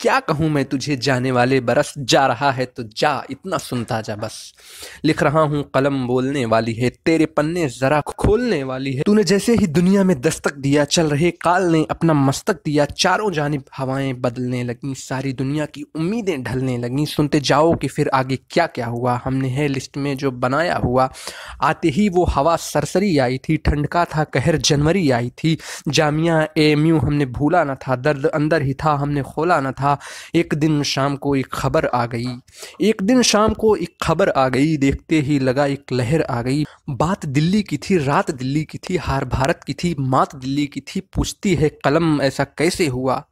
क्या कहूँ मैं तुझे जाने वाले बरस जा रहा है तो जा इतना सुनता जा बस लिख रहा हूँ कलम बोलने वाली है तेरे पन्ने जरा खोलने वाली है तूने जैसे ही दुनिया में दस्तक दिया चल रहे काल ने अपना मस्तक दिया चारों जानब हवाएं बदलने लगी सारी दुनिया की उम्मीदें ढलने लगी सुनते जाओ कि फिर आगे क्या क्या हुआ हमने है लिस्ट में जो बनाया हुआ आते ही वो हवा सरसरी आई थी ठंड का था कहर जनवरी आई थी जामिया एम हमने भूला ना था दर्द अंदर ही था हमने खोला आना था एक दिन शाम को एक खबर आ गई एक दिन शाम को एक खबर आ गई देखते ही लगा एक लहर आ गई बात दिल्ली की थी रात दिल्ली की थी हार भारत की थी मात दिल्ली की थी पूछती है कलम ऐसा कैसे हुआ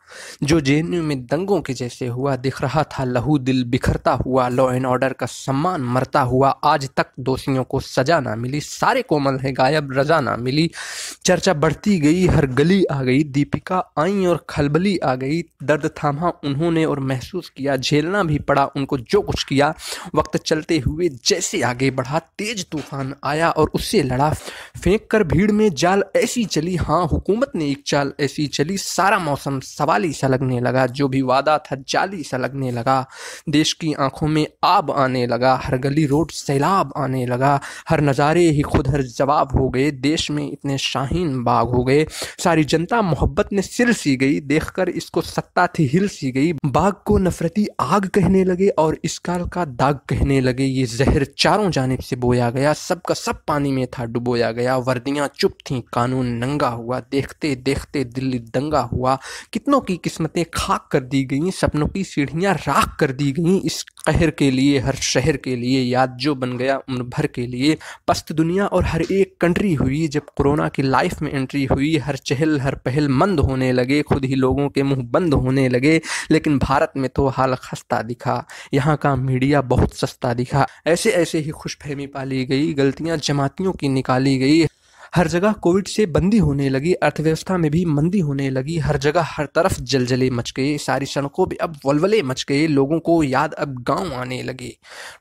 जो जे में दंगों के जैसे हुआ दिख रहा था लहू दिल बिखरता हुआ लॉ एंड ऑर्डर का सम्मान मरता हुआ आज तक दोषियों को सजा ना मिली सारे कोमल है गायब रजा ना मिली चर्चा बढ़ती गई हर गली आ गई दीपिका आई और खलबली आ गई दर्द थाम लम्हा उन्होंने और महसूस किया झेलना भी पड़ा उनको जो कुछ किया वक्त चलते हुए जैसे आगे बढ़ा तेज तूफान आया और उससे लड़ा फेंक कर भीड़ में जाल ऐसी चली हाँ हुकूमत ने एक चाल ऐसी चली सारा मौसम सवाली सा लगने लगा जो भी वादा था जाली सा लगने लगा देश की आंखों में आब आने लगा हर गली रोड सैलाब आने लगा हर नज़ारे ही खुद हर जवाब हो गए देश में इतने शाहीन बाग हो गए सारी जनता मोहब्बत ने सिर सी गई देखकर इसको सत्ता थी हिल सी गई बाघ को नफरती आग कहने लगे और इसकाल का दाग कहने लगे ये जहर चारों जानब से बोया गया सबका सब पानी में था डुबोया गया वर्दियां चुप थीं कानून नंगा हुआ देखते देखते दिल्ली दंगा हुआ कितनों की किस्मतें खाक कर दी गई सपनों की सीढ़ियां राख कर दी गई इस कहर के लिए हर शहर के लिए याद जो बन गया उम्र भर के लिए पस्त दुनिया और हर एक कंट्री हुई जब कोरोना की लाइफ में एंट्री हुई हर चहल हर पहल मंद होने लगे खुद ही लोगों के मुंह बंद होने लगे लेकिन भारत में तो हाल खस्ता दिखा यहाँ का मीडिया बहुत सस्ता दिखा ऐसे ऐसे ही खुशफहमी पाली गई गलतियाँ जमातियों की निकाली गई हर जगह कोविड से बंदी होने लगी अर्थव्यवस्था में भी मंदी होने लगी हर जगह हर तरफ जलजले मच गए सारी सड़कों पर अब वलवले मच गए लोगों को याद अब गांव आने लगे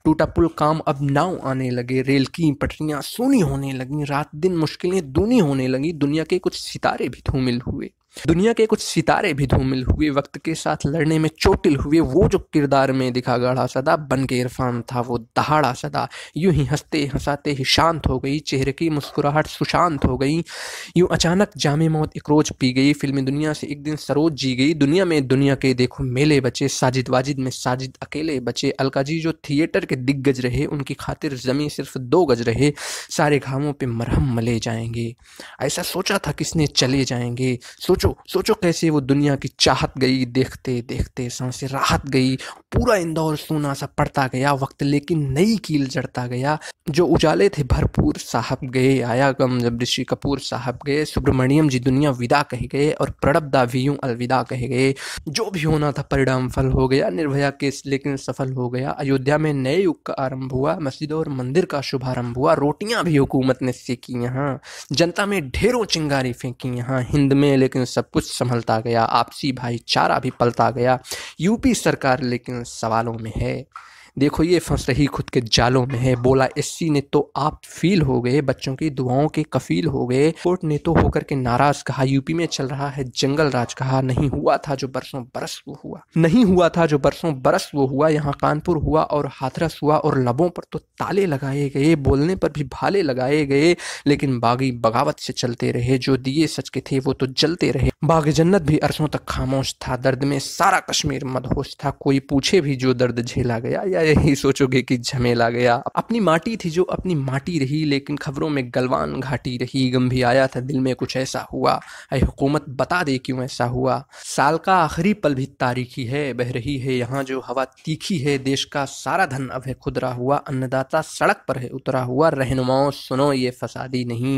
टूटा पुल काम अब नाव आने लगे रेल की पटरियां सोनी होने लगी रात दिन मुश्किलें दूनी होने लगी दुनिया के कुछ सितारे भी धूमिल हुए दुनिया के कुछ सितारे भी धूमिल हुए वक्त के साथ लड़ने में चोटिल हुए वो जो किरदार में दिखा गढ़ा सदा बन के इरफान था वो दहाड़ा सदा यूं ही हंसते हंसाते ही शांत हो गई चेहरे की मुस्कुराहट सुशांत हो गई यूं अचानक जामे मौत एक रोज पी गई फिल्मी दुनिया से एक दिन सरोज जी गई दुनिया में दुनिया के देखो मेले बचे साजिद वाजिद में साजिद अकेले बचे अलका जी जो थिएटर के दिग्गज रहे उनकी खातिर जमी सिर्फ दो गज रहे सारे घामों पर मरहम मले जाएंगे ऐसा सोचा था किसने चले जाएंगे सोच सोचो सोचो कैसे वो दुनिया की चाहत गई देखते देखते सांसें राहत गई पूरा इंदौर सोना सा पड़ता गया वक्त लेकिन नई कील जड़ता गया जो उजाले थे भरपूर साहब गए आया गम जब ऋषि कपूर साहब गए सुब्रमण्यम जी दुनिया विदा कह गए और प्रणब दा भी यूं अलविदा कहे गए जो भी होना था परिणाम फल हो गया निर्भया केस लेकिन सफल हो गया अयोध्या में नए युग का आरंभ हुआ मस्जिद और मंदिर का शुभारंभ हुआ रोटियां भी हुकूमत ने सीखी यहाँ जनता में ढेरों चिंगारी फेंकी यहाँ हिंद में लेकिन सब कुछ संभलता गया आपसी भाईचारा भी पलता गया यूपी सरकार लेकिन सवालों में है देखो ये फंस रही खुद के जालों में है बोला एससी ने तो आप फील हो गए बच्चों की दुआओं के कफील हो गए कोर्ट ने तो होकर के नाराज कहा यूपी में चल रहा है जंगल राज कहा नहीं हुआ था जो बरसों बरस वो हुआ नहीं हुआ था जो बरसों बरस वो हुआ यहाँ कानपुर हुआ और हाथरस हुआ और लबों पर तो ताले लगाए गए बोलने पर भी भाले लगाए गए लेकिन बागी बगावत से चलते रहे जो दिए सच के थे वो तो जलते रहे बाग जन्नत भी अरसों तक खामोश था दर्द में सारा कश्मीर मदहोश था कोई पूछे भी जो दर्द झेला गया या पहले ही सोचोगे कि झमेला गया अपनी माटी थी जो अपनी माटी रही लेकिन खबरों में गलवान घाटी रही गम भी आया था दिल में कुछ ऐसा हुआ अरे हुकूमत बता दे क्यों ऐसा हुआ साल का आखिरी पल भी तारीखी है बह रही है यहाँ जो हवा तीखी है देश का सारा धन अब है खुदरा हुआ अन्नदाता सड़क पर है उतरा हुआ रहनुमाओं सुनो ये फसादी नहीं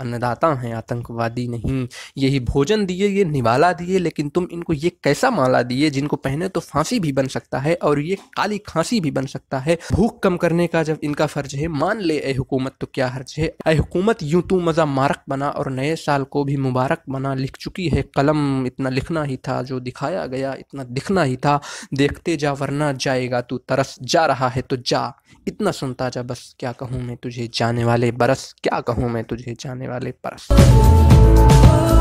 अन्नदाता है आतंकवादी नहीं यही भोजन दिए ये निवाला दिए लेकिन तुम इनको ये कैसा माला दिए जिनको पहने तो फांसी भी बन सकता है और ये काली खांसी भी भी बन सकता है भूख कम करने का जब इनका फर्ज है मान ले ए हुकूमत तो क्या हर्ज है ए हुकूमत यूं तो मजा मारक बना और नए साल को भी मुबारक बना लिख चुकी है कलम इतना लिखना ही था जो दिखाया गया इतना दिखना ही था देखते जा वरना जाएगा तू तरस जा रहा है तो जा इतना सुनता जा बस क्या कहूँ मैं तुझे जाने वाले बरस क्या कहूँ मैं तुझे जाने वाले परस